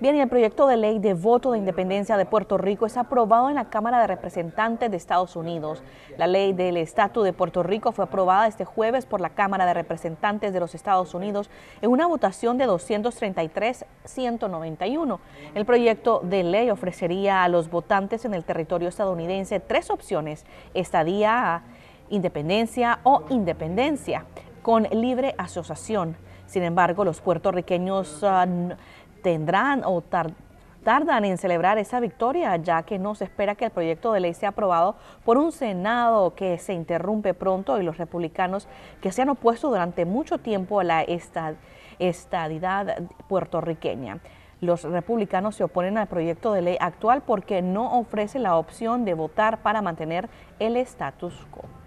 Bien, el proyecto de ley de voto de independencia de Puerto Rico es aprobado en la Cámara de Representantes de Estados Unidos. La ley del estatus de Puerto Rico fue aprobada este jueves por la Cámara de Representantes de los Estados Unidos en una votación de 233-191. El proyecto de ley ofrecería a los votantes en el territorio estadounidense tres opciones, estadía, independencia o independencia, con libre asociación. Sin embargo, los puertorriqueños ah, tendrán o tardan en celebrar esa victoria, ya que no se espera que el proyecto de ley sea aprobado por un Senado que se interrumpe pronto y los republicanos que se han opuesto durante mucho tiempo a la estadidad puertorriqueña. Los republicanos se oponen al proyecto de ley actual porque no ofrece la opción de votar para mantener el status quo.